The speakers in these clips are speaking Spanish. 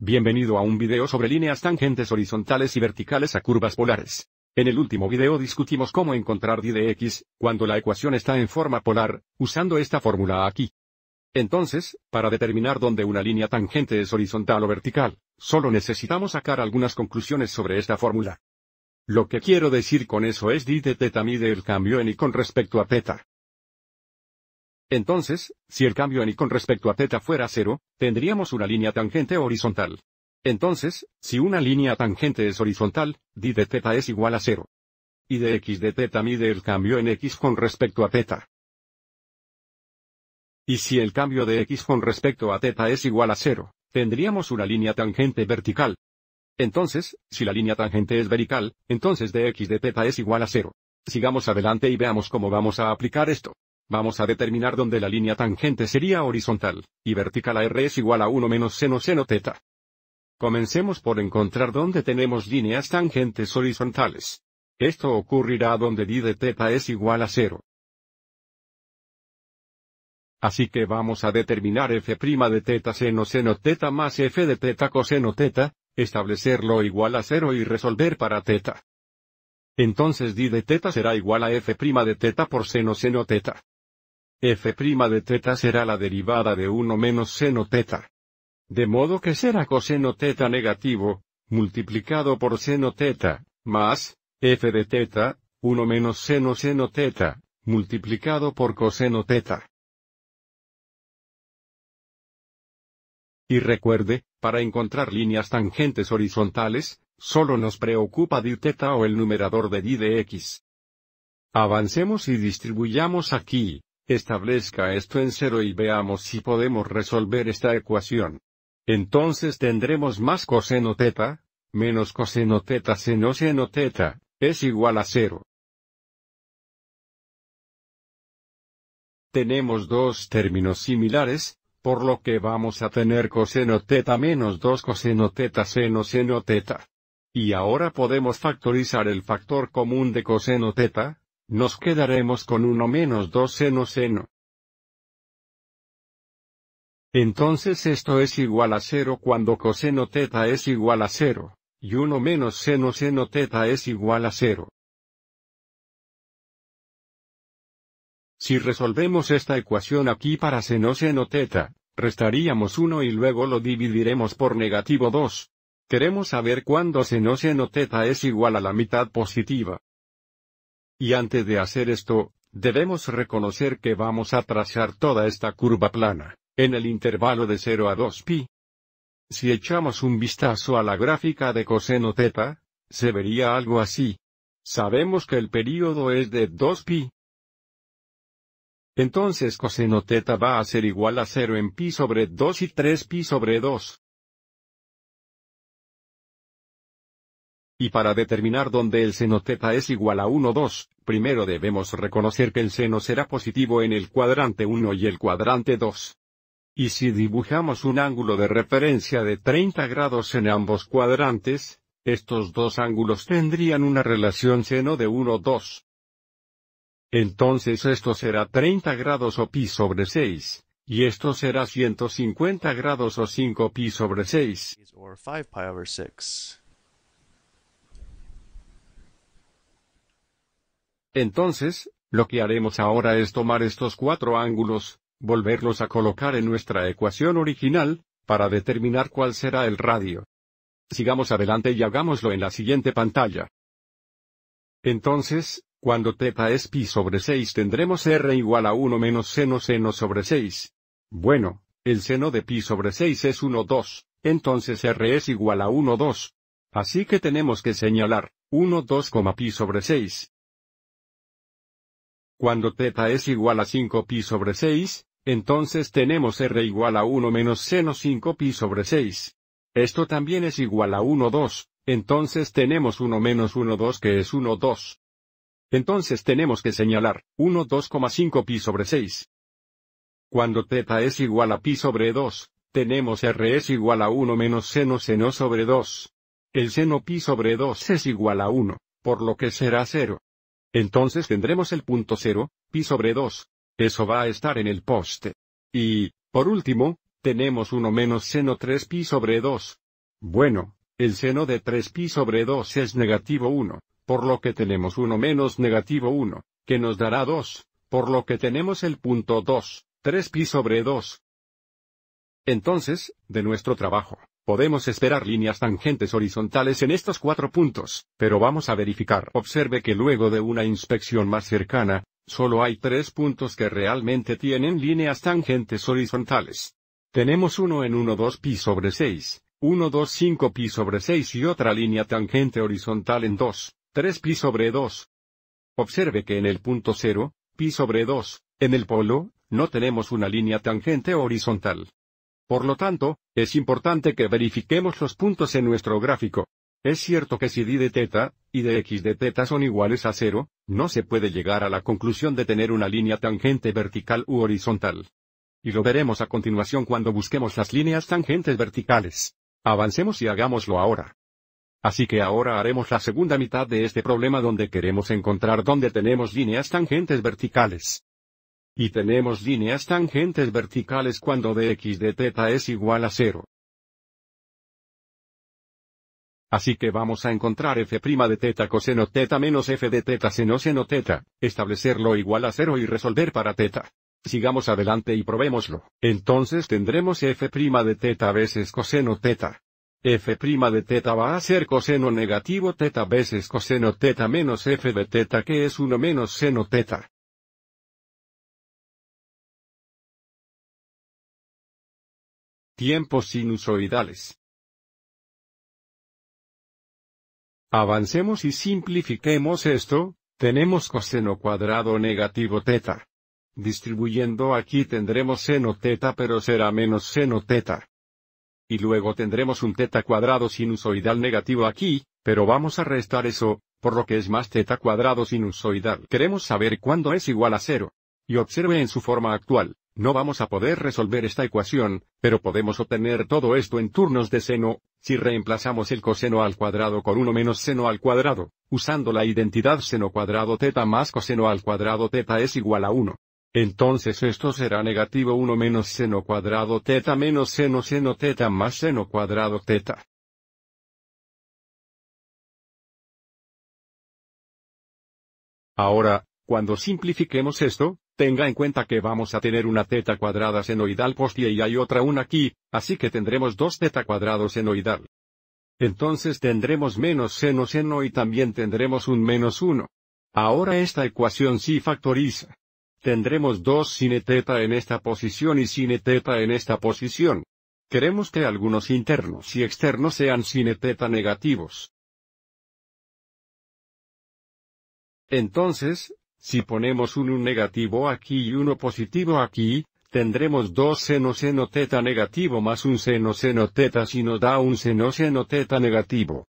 Bienvenido a un video sobre líneas tangentes horizontales y verticales a curvas polares. En el último video discutimos cómo encontrar d de x, cuando la ecuación está en forma polar, usando esta fórmula aquí. Entonces, para determinar dónde una línea tangente es horizontal o vertical, solo necesitamos sacar algunas conclusiones sobre esta fórmula. Lo que quiero decir con eso es d de mide el cambio en y con respecto a teta. Entonces, si el cambio en y con respecto a teta fuera cero, tendríamos una línea tangente horizontal. Entonces, si una línea tangente es horizontal, di de teta es igual a cero. Y de x de teta mide el cambio en x con respecto a teta. Y si el cambio de x con respecto a teta es igual a cero, tendríamos una línea tangente vertical. Entonces, si la línea tangente es vertical, entonces dx de teta es igual a cero. Sigamos adelante y veamos cómo vamos a aplicar esto. Vamos a determinar dónde la línea tangente sería horizontal, y vertical a R es igual a 1 menos seno seno teta. Comencemos por encontrar dónde tenemos líneas tangentes horizontales. Esto ocurrirá donde d de teta es igual a 0. Así que vamos a determinar f' de teta seno seno teta más f de teta coseno teta, establecerlo igual a 0 y resolver para teta. Entonces d de teta será igual a f' de teta por seno seno teta f' de teta será la derivada de 1 menos seno teta. De modo que será coseno teta negativo, multiplicado por seno teta, más, f de teta, 1 menos seno seno teta, multiplicado por coseno teta. Y recuerde, para encontrar líneas tangentes horizontales, solo nos preocupa di teta o el numerador de di de x. Avancemos y distribuyamos aquí, Establezca esto en cero y veamos si podemos resolver esta ecuación. Entonces tendremos más coseno teta, menos coseno teta seno seno teta, es igual a cero. Tenemos dos términos similares, por lo que vamos a tener coseno teta menos 2 coseno teta seno seno teta. Y ahora podemos factorizar el factor común de coseno teta, nos quedaremos con 1 menos 2 seno seno. Entonces esto es igual a 0 cuando coseno teta es igual a 0, y 1 menos seno seno teta es igual a 0. Si resolvemos esta ecuación aquí para seno seno teta, restaríamos 1 y luego lo dividiremos por negativo 2. Queremos saber cuándo seno seno teta es igual a la mitad positiva. Y antes de hacer esto, debemos reconocer que vamos a trazar toda esta curva plana, en el intervalo de 0 a 2pi. Si echamos un vistazo a la gráfica de coseno teta, se vería algo así. Sabemos que el periodo es de 2pi. Entonces coseno teta va a ser igual a 0 en pi sobre 2 y 3 pi sobre 2. Y para determinar dónde el seno teta es igual a 1 2, primero debemos reconocer que el seno será positivo en el cuadrante 1 y el cuadrante 2. Y si dibujamos un ángulo de referencia de 30 grados en ambos cuadrantes, estos dos ángulos tendrían una relación seno de 1 2. Entonces esto será 30 grados o pi sobre 6, y esto será 150 grados o 5 pi sobre 6. Entonces, lo que haremos ahora es tomar estos cuatro ángulos, volverlos a colocar en nuestra ecuación original, para determinar cuál será el radio. Sigamos adelante y hagámoslo en la siguiente pantalla. Entonces, cuando teta es pi sobre 6 tendremos r igual a 1 menos seno seno sobre 6. Bueno, el seno de pi sobre 6 es 1 2, entonces r es igual a 1 2. Así que tenemos que señalar, 1 2, pi sobre 6. Cuando teta es igual a 5pi sobre 6, entonces tenemos r igual a 1 menos seno 5pi sobre 6. Esto también es igual a 1 2, entonces tenemos 1 menos 1 2 que es 1 2. Entonces tenemos que señalar 1 2 5 pi sobre 6. Cuando teta es igual a pi sobre 2, tenemos r es igual a 1 menos seno seno sobre 2. El seno pi sobre 2 es igual a 1, por lo que será 0. Entonces tendremos el punto 0, pi sobre 2. Eso va a estar en el poste. Y, por último, tenemos 1 menos seno 3 pi sobre 2. Bueno, el seno de 3 pi sobre 2 es negativo 1, por lo que tenemos 1 menos negativo 1, que nos dará 2, por lo que tenemos el punto 2, 3 pi sobre 2. Entonces, de nuestro trabajo, Podemos esperar líneas tangentes horizontales en estos cuatro puntos, pero vamos a verificar. Observe que luego de una inspección más cercana, solo hay tres puntos que realmente tienen líneas tangentes horizontales. Tenemos uno en 1, 2 pi sobre 6, 1, 2, 5 pi sobre 6 y otra línea tangente horizontal en 2, 3 pi sobre 2. Observe que en el punto 0, pi sobre 2, en el polo, no tenemos una línea tangente horizontal. Por lo tanto, es importante que verifiquemos los puntos en nuestro gráfico. Es cierto que si d de teta y de x de teta son iguales a cero, no se puede llegar a la conclusión de tener una línea tangente vertical u horizontal. Y lo veremos a continuación cuando busquemos las líneas tangentes verticales. Avancemos y hagámoslo ahora. Así que ahora haremos la segunda mitad de este problema donde queremos encontrar dónde tenemos líneas tangentes verticales. Y tenemos líneas tangentes verticales cuando dx de teta es igual a 0. Así que vamos a encontrar f' de teta coseno teta menos f de teta seno seno teta, establecerlo igual a cero y resolver para teta. Sigamos adelante y probémoslo. Entonces tendremos f' de teta veces coseno teta. f' de teta va a ser coseno negativo teta veces coseno teta menos f de teta que es 1 menos seno teta. Tiempos sinusoidales. Avancemos y simplifiquemos esto, tenemos coseno cuadrado negativo teta. Distribuyendo aquí tendremos seno teta pero será menos seno teta. Y luego tendremos un teta cuadrado sinusoidal negativo aquí, pero vamos a restar eso, por lo que es más teta cuadrado sinusoidal. Queremos saber cuándo es igual a cero. Y observe en su forma actual. No vamos a poder resolver esta ecuación, pero podemos obtener todo esto en turnos de seno, si reemplazamos el coseno al cuadrado con 1 menos seno al cuadrado, usando la identidad seno cuadrado teta más coseno al cuadrado teta es igual a 1. Entonces esto será negativo 1 menos seno cuadrado teta menos seno seno teta más seno cuadrado teta. Ahora, cuando simplifiquemos esto, Tenga en cuenta que vamos a tener una teta cuadrada senoidal postie y hay otra una aquí, así que tendremos dos teta cuadrados senoidal. Entonces tendremos menos seno seno y también tendremos un menos 1. Ahora esta ecuación sí factoriza. Tendremos dos sine teta en esta posición y sine teta en esta posición. Queremos que algunos internos y externos sean sine teta negativos. Entonces, si ponemos un, negativo aquí y uno positivo aquí, tendremos dos seno seno teta negativo más un seno seno teta si nos da un seno seno teta negativo.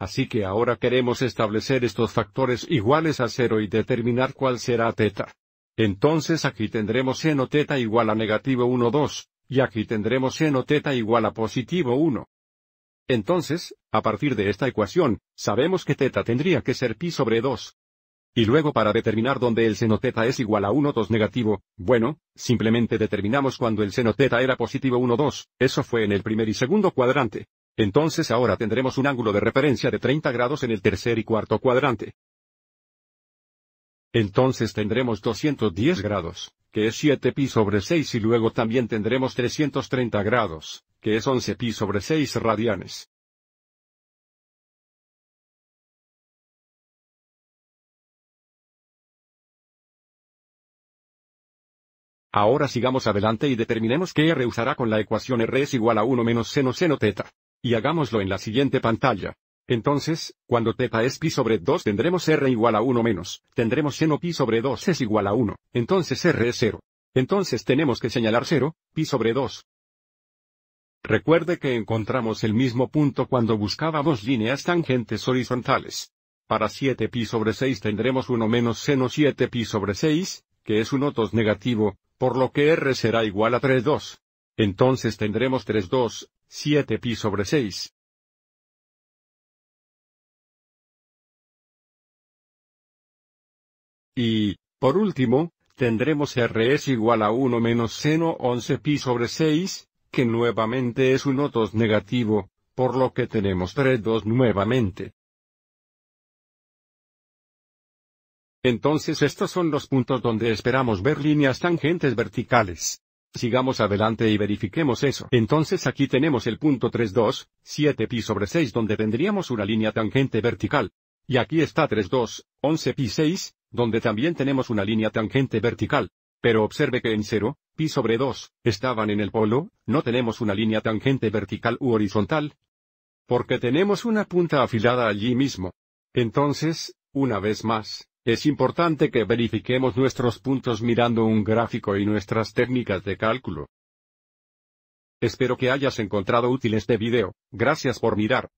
Así que ahora queremos establecer estos factores iguales a cero y determinar cuál será teta. Entonces aquí tendremos seno teta igual a negativo 1 2, y aquí tendremos seno teta igual a positivo 1. Entonces, a partir de esta ecuación, sabemos que teta tendría que ser pi sobre 2, y luego para determinar dónde el seno theta es igual a 1 2 negativo, bueno, simplemente determinamos cuando el seno theta era positivo 1 2, eso fue en el primer y segundo cuadrante. Entonces ahora tendremos un ángulo de referencia de 30 grados en el tercer y cuarto cuadrante. Entonces tendremos 210 grados, que es 7 pi sobre 6 y luego también tendremos 330 grados, que es 11 pi sobre 6 radianes. Ahora sigamos adelante y determinemos que R usará con la ecuación R es igual a 1 menos seno seno teta. Y hagámoslo en la siguiente pantalla. Entonces, cuando teta es pi sobre 2 tendremos R igual a 1 menos, tendremos seno pi sobre 2 es igual a 1, entonces R es 0. Entonces tenemos que señalar 0, pi sobre 2. Recuerde que encontramos el mismo punto cuando buscábamos líneas tangentes horizontales. Para 7 pi sobre 6 tendremos 1 menos seno 7 pi sobre 6, que es un otos negativo, por lo que R será igual a 3,2. Entonces tendremos 3,2, 7 pi sobre 6. Y, por último, tendremos R es igual a 1 menos seno 11 pi sobre 6, que nuevamente es un otos negativo, por lo que tenemos 3,2 nuevamente. Entonces estos son los puntos donde esperamos ver líneas tangentes verticales. Sigamos adelante y verifiquemos eso. Entonces aquí tenemos el punto 32, 7 pi sobre 6 donde tendríamos una línea tangente vertical. Y aquí está 32, 11 pi 6, donde también tenemos una línea tangente vertical. Pero observe que en 0, pi sobre 2, estaban en el polo, no tenemos una línea tangente vertical u horizontal. Porque tenemos una punta afilada allí mismo. Entonces, una vez más, es importante que verifiquemos nuestros puntos mirando un gráfico y nuestras técnicas de cálculo. Espero que hayas encontrado útil este video, gracias por mirar.